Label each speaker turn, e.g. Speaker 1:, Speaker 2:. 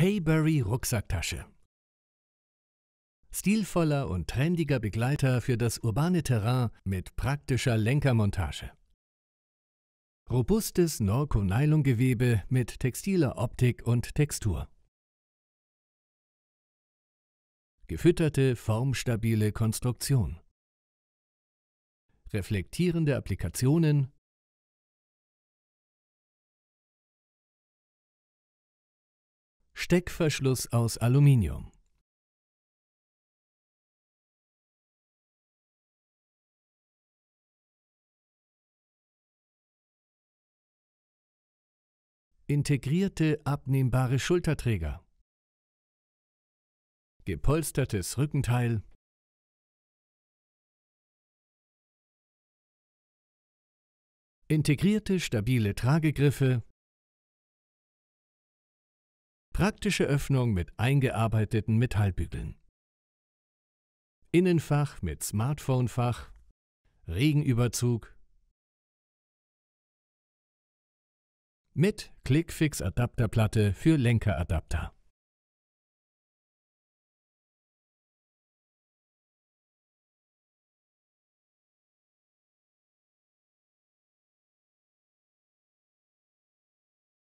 Speaker 1: Tayberry Rucksacktasche. Stilvoller und trendiger Begleiter für das urbane Terrain mit praktischer Lenkermontage. Robustes norco nylon gewebe mit textiler Optik
Speaker 2: und Textur. Gefütterte,
Speaker 3: formstabile Konstruktion. Reflektierende Applikationen Steckverschluss aus Aluminium. Integrierte abnehmbare Schulterträger. Gepolstertes Rückenteil. Integrierte stabile Tragegriffe
Speaker 1: Praktische Öffnung mit eingearbeiteten Metallbügeln. Innenfach mit Smartphonefach, Regenüberzug.
Speaker 3: Mit Clickfix-Adapterplatte für Lenkeradapter.